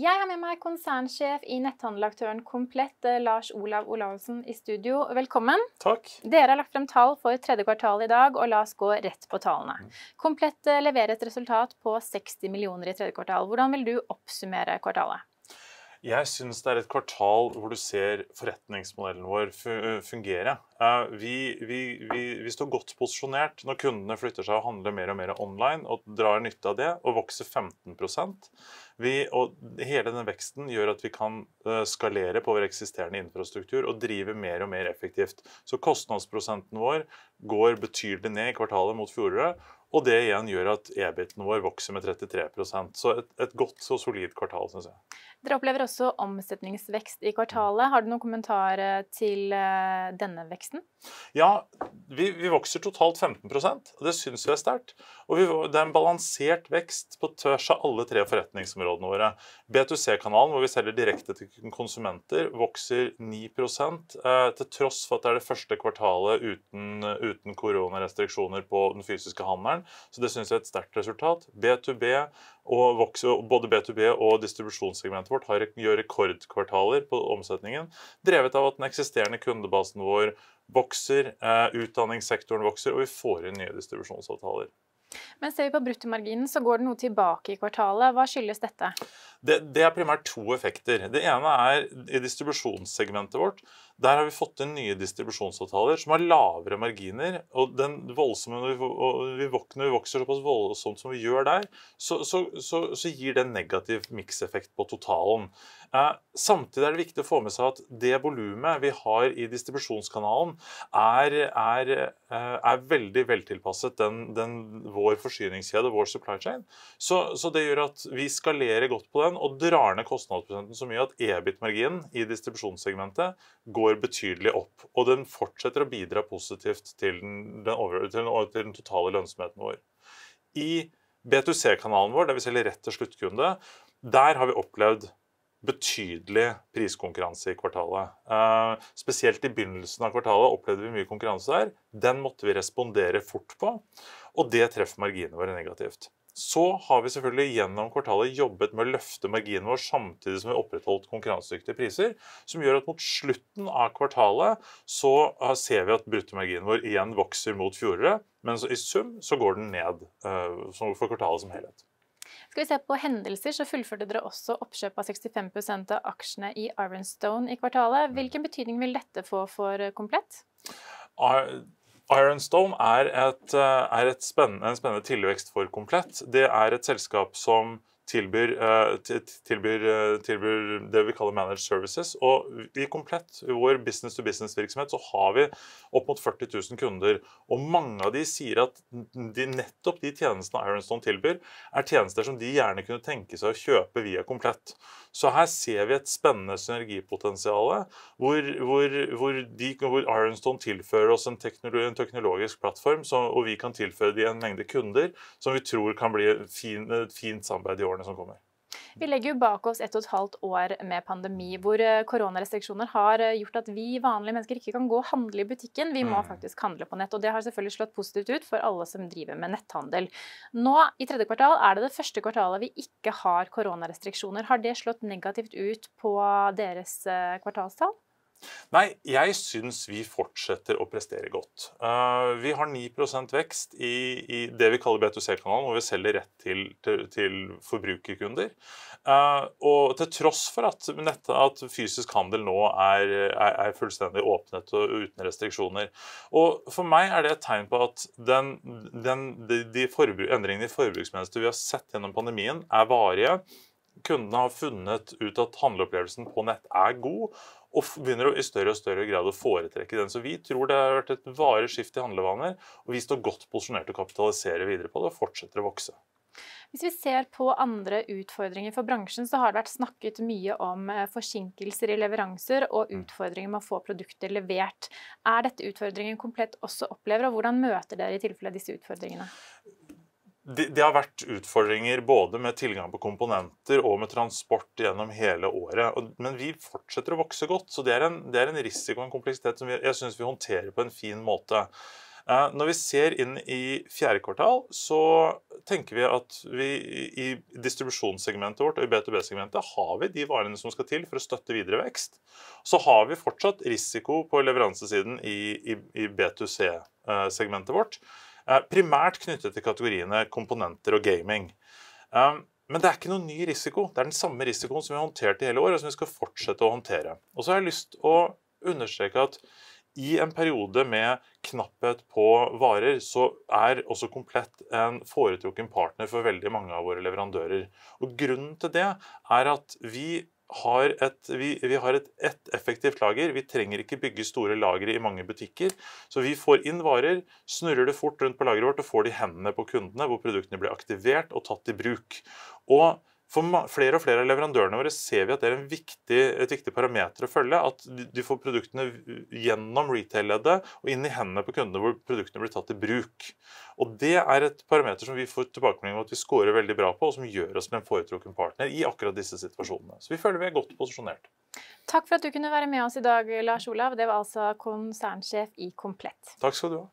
Jeg har med meg konsernsjef i netthandelaktøren Komplett, eh, Lars Olav Olavsen, i studio. Velkommen. Takk. Dere har lagt frem tall for tredje kvartal i dag, og la oss gå rett på tallene. Mm. Komplett eh, leverer et resultat på 60 millioner i tredje kvartal. Hvordan vil du oppsummere kvartalet? Jeg syns det er et kvartal hvor du ser forretningsmodellen vår fungere. Eh, vi, vi, vi, vi, står godt posisjonert når kundene flytter seg og handler mer og mer online og drar nytte av det og vokser 15 vi, og Hele den veksten gjør at vi kan eh, skalere på vår eksisterende infrastruktur og drive mer og mer effektivt. Så kostnadsprosenten vår går betydelig ned i kvartalet mot fjoråret. Og det igjen gjør at EBIT-en vår vokser med 33 Så et, et godt og solid kvartal, syns jeg. Dere opplever også omsetningsvekst i kvartalet. Har du noen kommentar eh, til eh, denne veksten? Ja, vi, vi vokser totalt 15 og det syns vi er sterkt. Og vi, det er en balansert vekst på tvers av alle tre forretningsområdene våre. B2C-kanalen, hvor vi selger direkte til konsumenter, vokser 9 eh, til tross for at det er det første kvartalet uten, uten koronarestriksjoner på den fysiske handelen. Så det synes jeg er et sterkt resultat. B2B og vokser, både B2B og distribusjonssegmentet vårt har, gjør rekordkvartaler på omsetningen, drevet av at den eksisterende kundebasen vår vokser, eh, utdanningssektoren vokser, og vi får inn nye distribusjonsavtaler. Men ser vi på bruttomarginen, så går det noe tilbake i kvartalet. Hva skyldes dette? Det, det, er primært to effekter. Det ene er i distribusjonssegmentet vårt. Der har vi fått inn nye distribusjonsavtaler som har lavere marginer. og den voldsomme, Når vi, når vi vokser såpass voldsomt som vi gjør der, så, så, så, så gir det en negativ mikseffekt på totalen. Eh, samtidig er det viktig å få med seg at det volumet vi har i distribusjonskanalen, er, er, eh, er veldig veltilpasset den, den, vår forsyningskjede, vår supply chain. Så, det gjør at vi skalerer godt på den og drar ned kostnadsprosenten så mye at EBIT-marginen i distribusjonssegmentet går går betydelig opp. Og den fortsetter å bidra positivt til den, den, over, til den, til den totale lønnsomheten vår. I B2C-kanalen vår, der vi selger rett til sluttkunde, der har vi opplevd betydelig priskonkurranse i kvartalet. Eh, spesielt i begynnelsen av kvartalet opplevde vi mye konkurranse der. Den måtte vi respondere fort på, og det treffer marginene våre negativt. Så har vi selvfølgelig gjennom kvartalet jobbet med å løfte marginen vår samtidig som vi har opprettholdt konkurransedyktige priser, som gjør at mot slutten av kvartalet så eh, ser vi at bruttomarginen vår igjen vokser mot fjoråret, men i sum så går den ned eh, for kvartalet som helhet. Skal vi se på hendelser, så fullførte dere også oppkjøp av 65 av aksjene i Ironstone i kvartalet. Mm. Hvilken betydning vil dette få for eh, Komplett? Ironstone er, et, eh, er et spennende, en spennende tilvekst for Komplett. Det er et selskap som tilbyr, eh, tilbyr, eh, tilbyr, det vi kaller managed services. Og i komplett vår business-to-business-virksomhet så har vi opp mot 40 000 kunder. Og mange av de sier at de, nettopp de tjenestene Ironstone tilbyr, er tjenester som de gjerne kunne tenke seg å kjøpe via komplett. Så her ser vi et spennende synergipotensial hvor, hvor, hvor, hvor Ironstone tilfører oss en, teknologi, en teknologisk plattform, så, og vi kan tilføre de en mengde kunder som vi tror kan bli et fin, fint samarbeid i årene årene som kommer. Vi legger jo bak oss et og et halvt år med pandemi, hvor eh, koronarestriksjoner har eh, gjort at vi vanlige mennesker ikke kan gå og handle i butikken. Vi må mm. faktisk handle på nett. Og det har selvfølgelig slått positivt ut for alle som driver med netthandel. Nå i tredje kvartal er det det første kvartalet vi ikke har koronarestriksjoner. Har det slått negativt ut på deres eh, kvartalstall? Nei, jeg syns vi fortsetter å prestere godt. Eh, vi har 9 vekst i, i, det vi kaller B2C-kanalen, hvor vi selger rett til, til, til forbrukerkunder. Eh, og til tross for at, nett, at fysisk handel nå er, er, er, fullstendig åpnet og uten restriksjoner. Og for meg er det et tegn på at den, den, de, de endringene i forbruksmønsteret vi har sett gjennom pandemien, er varige kundene har funnet ut at handleopplevelsen på nett er god, og begynner i større og større grad å foretrekke den. Så vi tror det har vært et varig skift i handlevaner, og vi står godt posisjonert til å kapitalisere videre på det og fortsetter å vokse. Hvis vi ser på andre utfordringer for bransjen, så har det vært snakket mye om eh, forsinkelser i leveranser og mm. utfordringer med å få produkter levert. Er dette utfordringen komplett også opplever, og hvordan møter dere i tilfelle disse utfordringene? det, har vært utfordringer både med tilgang på komponenter og med transport gjennom hele året. men vi fortsetter å vokse godt, så det er en, det er en risiko og en kompleksitet som jeg syns vi håndterer på en fin måte. Eh, når vi ser inn i fjerde kvartal, så tenker vi at vi i distribusjonssegmentet vårt og i B2B-segmentet har vi de varene som skal til for å støtte videre vekst. Så har vi fortsatt risiko på leveransesiden i, i, i B2C-segmentet eh, vårt primært knyttet til kategoriene komponenter og gaming. Ehm, men det er ikke noen ny risiko. Det er den samme risikoen som vi har håndtert i hele år, og som vi skal fortsette å håndtere. Og så har jeg lyst å understreke at i en periode med knapphet på varer, så er også Komplett en foretrukken partner for veldig mange av våre leverandører. Og Grunnen til det er at vi har et, vi, vi har et, effektivt lager. Vi trenger ikke bygge store lagre i mange butikker. Så vi får inn varer, snurrer det fort rundt på lageret vårt og får det i hendene på kundene, hvor produktene blir aktivert og tatt i bruk. Og for flere og flere av leverandørene våre ser vi at det er viktig, et viktig parameter å følge. At de får produktene gjennom retail-leddet og inn i hendene på kundene hvor produktene blir tatt i bruk. Og Det er et parameter som vi får tilbakemelding om at vi scorer veldig bra på, og som gjør oss til en foretrukken partner i akkurat disse situasjonene. Så vi føler vi er godt posisjonert. Takk for at du kunne være med oss i dag, Lars Olav. Det var altså konsernsjef i Komplett. Takk skal du ha.